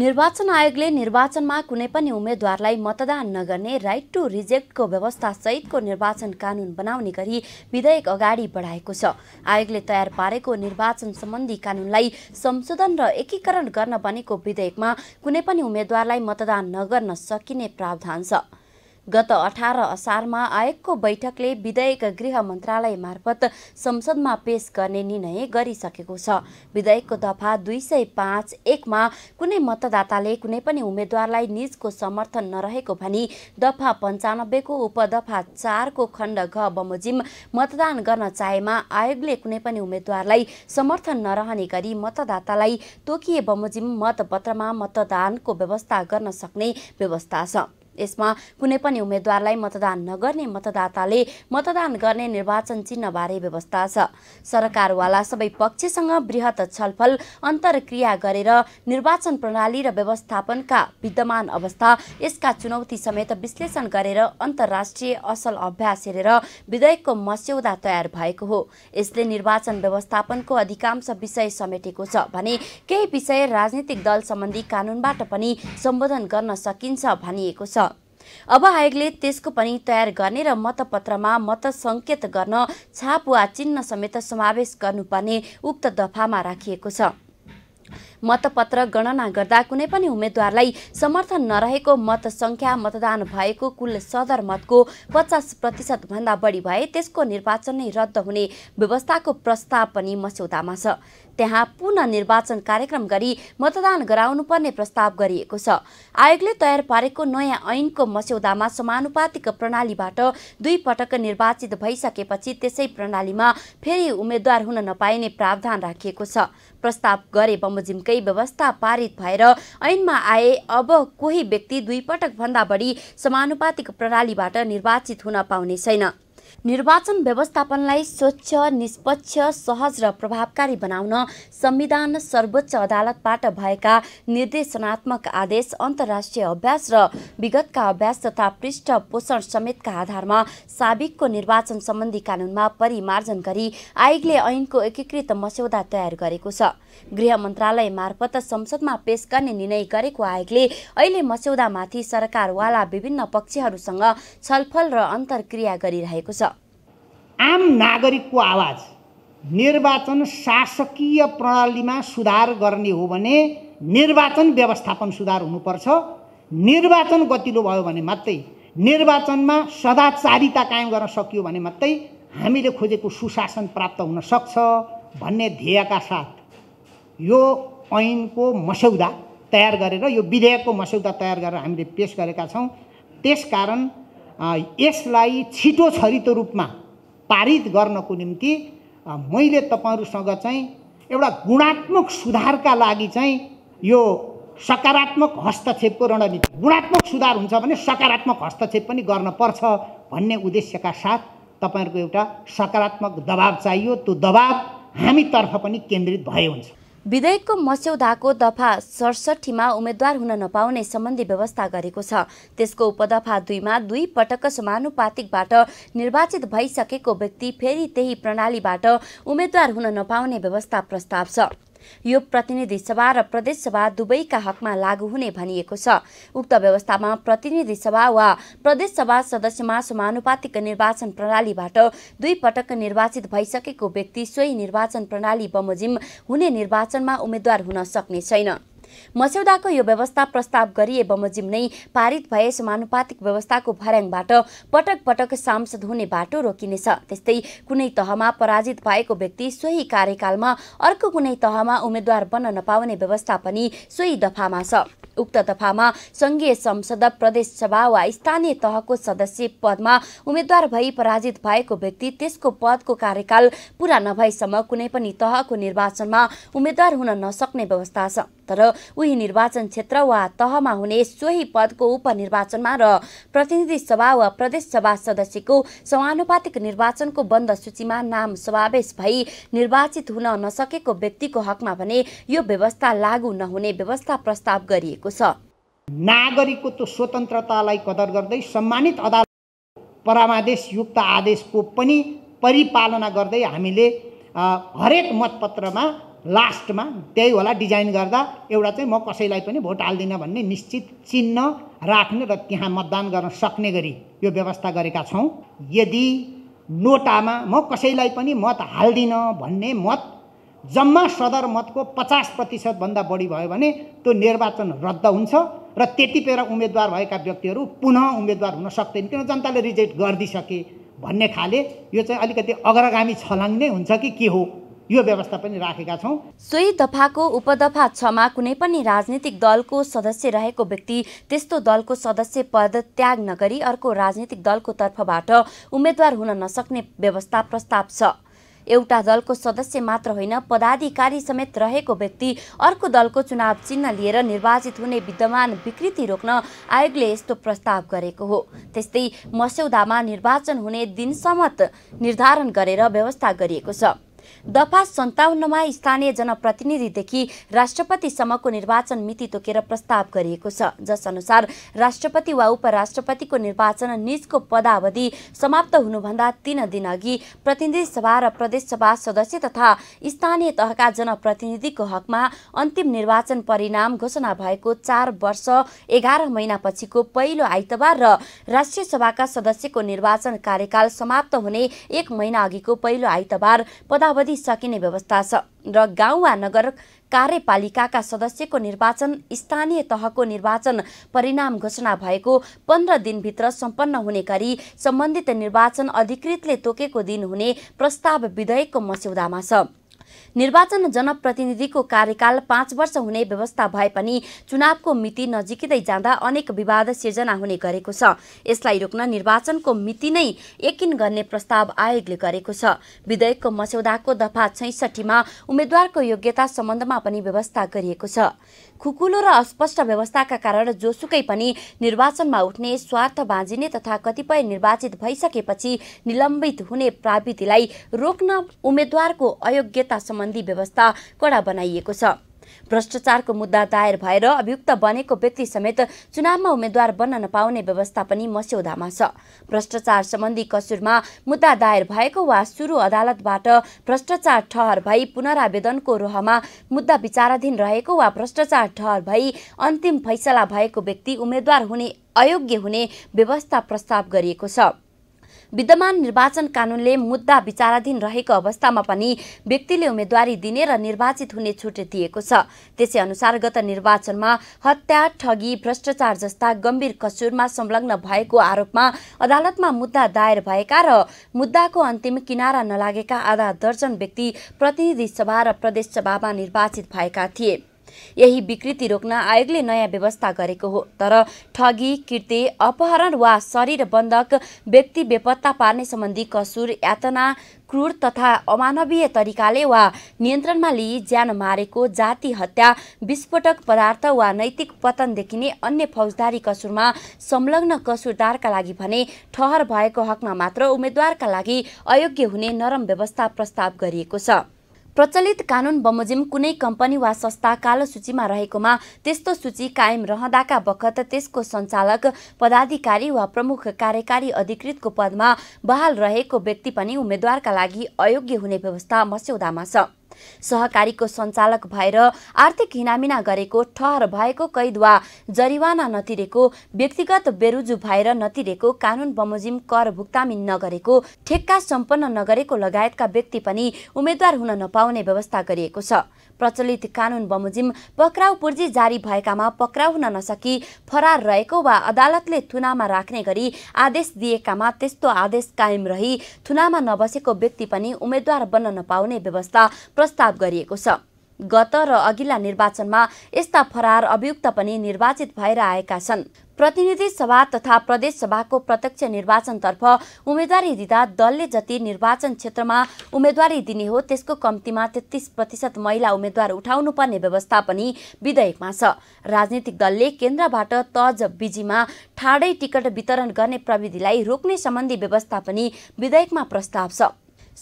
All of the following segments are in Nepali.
निर्वाचन आयोगले निर्वाचनमा कुनै पनि उम्मेद्वारलाई मतदान नगर्ने राइट टु रिजेक्टको व्यवस्था सहितको निर्वाचन कानुन बनाउने गरी विधेयक अगाडि बढाएको छ आयोगले तयार पारेको निर्वाचन सम्बन्धी कानुनलाई संशोधन र एकीकरण गर्न बनेको विधेयकमा कुनै पनि उम्मेद्वारलाई मतदान नगर्न सकिने प्रावधान छ गत अठार असारमा आयोगको बैठकले विधेयक गृह मन्त्रालय मार्फत संसदमा पेश गर्ने निर्णय गरिसकेको छ विधेयकको दफा दुई सय पाँच एकमा कुनै मतदाताले कुनै पनि उम्मेद्वारलाई निजको समर्थन नरहेको भनी दफा पन्चानब्बेको उपदफा चारको खण्ड घ बमोजिम मतदान गर्न चाहेमा आयोगले कुनै पनि उम्मेद्वारलाई समर्थन नरहने गरी मतदातालाई तोकिए बमोजिम मतपत्रमा मतदानको व्यवस्था गर्न सक्ने व्यवस्था छ यसमा कुनै पनि उम्मेद्वारलाई मतदान नगर्ने मतदाताले मतदान गर्ने निर्वाचन चिन्हबारे व्यवस्था छ सरकारवाला सबै पक्षसँग वृहत छलफल अन्तर्क्रिया गरेर निर्वाचन प्रणाली र व्यवस्थापनका विद्यमान अवस्था यसका चुनौती समेत विश्लेषण गरेर अन्तर्राष्ट्रिय असल अभ्यास हेरेर विधेयकको मस्यौदा तयार भएको हो यसले निर्वाचन व्यवस्थापनको अधिकांश विषय समेटेको छ भने केही विषय राजनीतिक दल सम्बन्धी कानुनबाट पनि सम्बोधन गर्न सकिन्छ भनिएको छ अब आयोगले त्यसको पनि तयार गर्ने र मतपत्रमा मत सङ्केत गर्न छाप वा चिन्ह समेत समावेश गर्नुपर्ने उक्त दफामा राखिएको छ मतपत्र गणना गर्दा कुनै पनि उम्मेद्वारलाई समर्थन नरहेको मत सङ्ख्या मतदान भएको कुल सदर मतको पचास प्रतिशतभन्दा बढी भए त्यसको निर्वाचन नै रद्द हुने व्यवस्थाको प्रस्ताव पनि मस्यौदामा छ त्यहाँ पुनः निर्वाचन कार्यक्रम गरी मतदान गराउनुपर्ने प्रस्ताव गरिएको छ आयोगले तयार पारेको नयाँ ऐनको मस्यौदामा समानुपातिक प्रणालीबाट दुई पटक निर्वाचित भइसकेपछि त्यसै प्रणालीमा फेरि उम्मेद्वार हुन नपाइने प्रावधान राखिएको छ प्रस्ताव गरे बमोजिमकै व्यवस्था पारित भएर ऐनमा आए अब कोही व्यक्ति दुई पटक भन्दा बढी समानुपातिक प्रणालीबाट निर्वाचित हुन पाउने छैन निर्वाचन व्यवस्थापनलाई स्वच्छ निष्पक्ष सहज र प्रभावकारी बनाउन संविधान सर्वोच्च अदालतबाट भएका निर्देशनात्मक आदेश अन्तर्राष्ट्रिय अभ्यास र विगतका अभ्यास तथा पृष्ठपोषण समेतका आधारमा साबिकको निर्वाचन सम्बन्धी कानुनमा परिमार्जन गरी आयोगले ऐनको एकीकृत मस्यौदा तयार गरेको छ गृह मन्त्रालय मार्फत संसदमा पेश गर्ने निर्णय गरेको आयोगले अहिले मस्यौदामाथि सरकारवाला विभिन्न पक्षहरूसँग छलफल र अन्तर्क्रिया गरिरहेको छ आम नागरिकको आवाज निर्वाचन शासकीय प्रणालीमा सुधार गर्ने हो भने निर्वाचन व्यवस्थापन सुधार हुनुपर्छ निर्वाचन गतिलो भयो भने मात्रै निर्वाचनमा सदाचारिता कायम गर्न सकियो भने मात्रै हामीले खोजेको सुशासन प्राप्त हुन सक्छ भन्ने ध्येयका साथ यो ऐनको मस्यौदा तयार गरेर यो विधेयकको मस्यौदा तयार गरेर हामीले पेस गरेका छौँ त्यसकारण यसलाई छिटो छरितो रूपमा पारित गर्नको निम्ति मैले तपाईँहरूसँग चाहिँ एउटा गुणात्मक सुधारका लागि चाहिँ यो सकारात्मक हस्तक्षेपको रणनीति गुणात्मक सुधार हुन्छ भने सकारात्मक हस्तक्षेप पनि गर्न पर्छ भन्ने उद्देश्यका साथ तपाईँहरूको एउटा सकारात्मक दबाब चाहियो त्यो दबाब हामीतर्फ पनि केन्द्रित भए हुन्छ विधेयकको मस्यौदाको दफा सडसठीमा उम्मेद्वार हुन नपाउने सम्बन्धी व्यवस्था गरेको छ त्यसको उपदफा दुईमा दुई पटक समानुपातिकबाट निर्वाचित भइसकेको व्यक्ति फेरि त्यही प्रणालीबाट उम्मेद्वार हुन नपाउने व्यवस्था प्रस्ताव छ यो प्रतिनिधि सभा र प्रदेशसभा दुवैका हकमा लागू हुने भनिएको छ उक्त व्यवस्थामा प्रतिनिधि सभा वा प्रदेशसभा सदस्यमा समानुपातिक निर्वाचन प्रणालीबाट दुई पटक निर्वाचित भइसकेको व्यक्ति सोही निर्वाचन प्रणाली बमोजिम हुने निर्वाचनमा उम्मेद्वार हुन सक्ने छैन मस्यौदाको यो व्यवस्था प्रस्ताव गरिए बमोजिम नै पारित भए समानुपातिक व्यवस्थाको भर्याङबाट पटक पटक सांसद हुने बाटो रोकिनेछ त्यस्तै कुनै तहमा पराजित भएको व्यक्ति सोही कार्यकालमा अर्को कुनै तहमा उम्मेद्वार बन्न नपाउने व्यवस्था पनि सोही दफामा छ उक्त दफामा सङ्घीय संसद प्रदेशसभा वा स्थानीय तहको सदस्य पदमा उम्मेद्वार भई पराजित भएको व्यक्ति त्यसको पदको कार्यकाल पूरा नभएसम्म कुनै पनि तहको निर्वाचनमा उम्मेद्वार हुन नसक्ने व्यवस्था छ तर उही निर्वाचन क्षेत्र वा तहमा हुने सोही पदको उपनिर्वाचनमा र प्रतिनिधि सभा वा प्रदेश सभा सदस्यको समानुपातिक निर्वाचनको बन्द सूचीमा नाम समावेश भई निर्वाचित हुन नसकेको व्यक्तिको हकमा भने यो व्यवस्था लागू नहुने व्यवस्था प्रस्ताव गरिएको छ नागरिकको त्यो स्वतन्त्रतालाई कदर गर्दै सम्मानित अदालत युक्त आदेशको पनि परिपालना गर्दै हामीले हरेक मतपत्रमा लास्टमा त्यही होला डिजाइन गर्दा एउटा चाहिँ म कसैलाई पनि भोट हाल्दिनँ भन्ने निश्चित चिन्ह राख्ने र त्यहाँ मतदान गर्न सक्ने गरी यो व्यवस्था गरेका छौँ यदि नोटामा म कसैलाई पनि मत हाल्दिनँ भन्ने मत जम्मा सदर मतको पचास प्रतिशतभन्दा बढी भयो भने त्यो निर्वाचन रद्द हुन्छ र त्यतिबेर उम्मेदवार भएका व्यक्तिहरू पुनः उम्मेदवार हुन सक्दैन किन जनताले रिजेक्ट गरिदिइसके भन्ने खाले यो चाहिँ अलिकति अग्रगामी छलाङ नै हुन्छ कि के हो यो व्यवस्था पनि राखेका छौँ सोही दफाको उपदफा छमा कुनै पनि राजनीतिक दलको सदस्य रहेको व्यक्ति त्यस्तो दलको सदस्य पद त्याग नगरी अर्को राजनीतिक दलको तर्फबाट उम्मेद्वार हुन नसक्ने व्यवस्था प्रस्ताव छ एउटा दलको सदस्य मात्र होइन पदाधिकारी समेत रहेको व्यक्ति अर्को दलको चुनाव चिन्ह लिएर निर्वाचित हुने विद्यमान विकृति रोक्न आयोगले यस्तो प्रस्ताव गरेको हो त्यस्तै मस्यौदामा निर्वाचन हुने दिनसम्म निर्धारण गरेर व्यवस्था गरिएको छ दफा सन्ताउन्नमा स्थानीय जनप्रतिनिधिदेखि राष्ट्रपतिसम्मको निर्वाचन मिति तोकेर प्रस्ताव गरिएको छ जसअनुसार राष्ट्रपति वा उपराष्ट्रपतिको निर्वाचन निजको पदावधि समाप्त हुनुभन्दा तीन अघि प्रतिनिधि सभा र प्रदेशसभा सदस्य तथा स्थानीय तहका जनप्रतिनिधिको हकमा अन्तिम निर्वाचन परिणाम घोषणा भएको चार वर्ष एघार महिनापछिको पहिलो आइतबार र राष्ट्रिय सभाका सदस्यको निर्वाचन कार्यकाल समाप्त हुने एक महिना अघिको पहिलो आइतबार पदा अवधि सकिने व्यवस्था छ र गाउँ वा नगर कार्यपालिकाका सदस्यको निर्वाचन स्थानीय तहको निर्वाचन परिणाम घोषणा भएको पन्ध्र दिनभित्र सम्पन्न हुने गरी सम्बन्धित निर्वाचन अधिकृतले तोकेको दिन हुने प्रस्ताव विधेयकको मस्यौदामा छ निर्वाचन जनप्रतिनिधिको कार्यकाल पाँच वर्ष हुने व्यवस्था भए पनि चुनावको मिति नजिकै जाँदा अनेक विवाद सिर्जना हुने गरेको छ यसलाई रोक्न निर्वाचनको मिति नै यकिन गर्ने प्रस्ताव आयोगले गरेको छ विधेयकको मस्यौदाको दफा छैसठीमा उम्मेद्वारको योग्यता सम्बन्धमा पनि व्यवस्था गरिएको छ खुकुलो र अस्पष्ट व्यवस्थाका कारण जोसुकै पनि निर्वाचनमा उठ्ने स्वार्थ बाँझिने तथा कतिपय निर्वाचित भइसकेपछि निलम्बित हुने प्राविधिलाई रोक्न उम्मेद्वारको अयोग्यता सम्बन्धी व्यवस्था कडा बनाइएको छ भ्रष्टाचारको मुद्दा दायर भएर अभियुक्त बनेको व्यक्ति समेत चुनावमा उम्मेद्वार बन्न नपाउने व्यवस्था पनि मस्यौदामा छ भ्रष्टाचार सम्बन्धी कसुरमा मुद्दा दायर भएको वा सुरु अदालतबाट भ्रष्टाचार ठहर भई पुनरावेदनको रोहमा मुद्दा विचाराधीन रहेको वा भ्रष्टाचार ठहर भई अन्तिम फैसला भएको व्यक्ति उम्मेद्वार हुने अयोग्य हुने व्यवस्था प्रस्ताव गरिएको छ विद्यमान निर्वाचन कानूनले मुद्दा विचाराधीन रहेको अवस्थामा पनि व्यक्तिले उम्मेद्वारी दिने र निर्वाचित हुने छुट दिएको छ त्यसै अनुसार गत निर्वाचनमा हत्या ठगी भ्रष्टाचार जस्ता गम्भीर कसुरमा संलग्न भएको आरोपमा अदालतमा मुद्दा दायर भएका र मुद्दाको अन्तिम किनारा नलागेका आधा दर्जन व्यक्ति प्रतिनिधि सभा र प्रदेश सभामा निर्वाचित भएका थिए यही विकृति रोक्न आयोगले नयाँ व्यवस्था गरेको हो तर ठगी कृत्य अपहरण वा शरीर बन्धक व्यक्ति बेपत्ता पार्ने सम्बन्धी कसुर यातना क्रूर तथा अमानवीय तरिकाले वा नियन्त्रणमा लिई ज्यान मारेको जाति हत्या विस्फोटक पदार्थ वा नैतिक पतन देखिने अन्य फौजदारी कसुरमा संलग्न कसुरदारका लागि भने ठहर भएको हकमा मात्र उम्मेद्वारका लागि अयोग्य हुने नरम व्यवस्था प्रस्ताव गरिएको छ प्रचलित कानुन बमोजिम कुनै कम्पनी वा संस्था कालो सूचीमा रहेकोमा त्यस्तो सूची कायम रहँदाका बखत त्यसको सञ्चालक पदाधिकारी वा प्रमुख कार्यकारी अधिकृतको पदमा बहाल रहेको व्यक्ति पनि उम्मेद्वारका लागि अयोग्य हुने व्यवस्था मस्यौदामा छ सहकारीको सञ्चालक भएर आर्थिक हिनामिना गरेको ठहर भएको कैद वा जरिवाना नतिरेको व्यक्तिगत बेरुजु भएर नतिरेको कानुन बमोजिम कर भुक्तानी नगरेको ठेक्का सम्पन्न नगरेको लगायतका व्यक्ति पनि उम्मेद्वार हुन नपाउने व्यवस्था गरिएको छ प्रचलित कानुन बमोजिम पक्राउ पूर्जी जारी भएकामा पक्राउ हुन नसकी फरार रहेको वा अदालतले थुनामा राख्ने गरी आदेश दिएकामा त्यस्तो आदेश कायम रही थुनामा नबसेको व्यक्ति पनि उम्मेद्वार बन्न नपाउने व्यवस्था प्रस्ताव गरिएको छ गत र अघिल्ला निर्वाचनमा यस्ता फरार अभियुक्त पनि निर्वाचित भएर आएका छन् प्रतिनिधि सभा तथा प्रदेश सभाको प्रत्यक्ष निर्वाचनतर्फ उम्मेदवारी दिँदा दलले जति निर्वाचन क्षेत्रमा उम्मेदवारी दिने हो त्यसको कम्तीमा तेत्तिस प्रतिशत महिला उम्मेद्वार उठाउनुपर्ने व्यवस्था पनि विधेयकमा छ राजनीतिक दलले केन्द्रबाट तज बिजीमा ठाडै टिकट वितरण गर्ने प्रविधिलाई रोक्ने सम्बन्धी व्यवस्था पनि विधेयकमा प्रस्ताव छ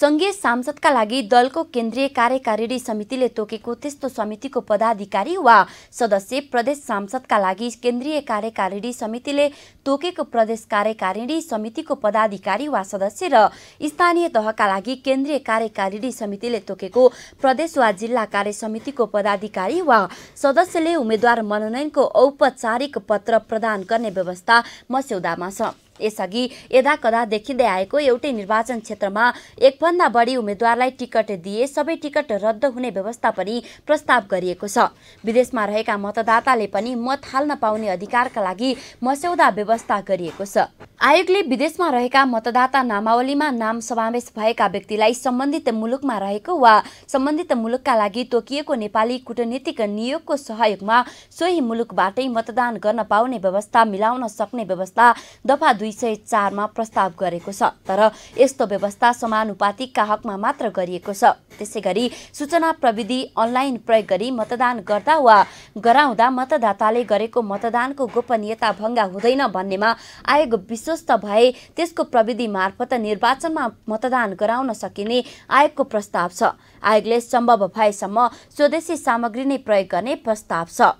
सङ्घीय सांसदका लागि दलको केन्द्रीय कार्यकारिणी समितिले तोकेको त्यस्तो समितिको पदाधिकारी वा सदस्य प्रदेश सांसदका लागि केन्द्रीय कार्यकारिणी समितिले तोकेको प्रदेश कार्यकारिणी समितिको पदाधिकारी वा सदस्य र स्थानीय तहका लागि केन्द्रीय कार्यकारिणी समितिले तोकेको प्रदेश वा जिल्ला कार्य समितिको पदाधिकारी वा सदस्यले उम्मेद्वार मनोनयनको औपचारिक पत्र प्रदान गर्ने व्यवस्था मस्यौदामा छ यसअघि यदाकदा देखिँदै आएको एउटै निर्वाचन क्षेत्रमा एकभन्दा बढी उम्मेद्वारलाई टिकट दिए सबै टिकट रद्द हुने व्यवस्था पनि प्रस्ताव गरिएको छ विदेशमा रहेका मतदाताले पनि मत हाल्न पाउने अधिकारका लागि मस्यौदा व्यवस्था गरिएको छ आयोगले विदेशमा रहेका मतदाता नामावलीमा नाम समावेश भएका व्यक्तिलाई सम्बन्धित मुलुकमा रहेको वा सम्बन्धित मुलुकका लागि तोकिएको नेपाली कूटनीतिक नियोगको सहयोगमा सोही मुलुकबाटै मतदान गर्न पाउने व्यवस्था मिलाउन सक्ने व्यवस्था दफा दुई सय चारमा प्रस्ताव गरेको छ तर यस्तो व्यवस्था समानुपातिकका हकमा मात्र गरिएको छ त्यसै गरी सूचना प्रविधि अनलाइन प्रयोग गरी मतदान गर्दा वा गराउँदा मतदाताले गरेको मतदानको गोपनीयता भङ्गा हुँदैन भन्नेमा आयोग विश्वस्त भए त्यसको प्रविधि मार्फत निर्वाचनमा मतदान गराउन सकिने आयोगको प्रस्ताव छ आयोगले सम्भव भएसम्म स्वदेशी सामग्री नै प्रयोग गर्ने प्रस्ताव छ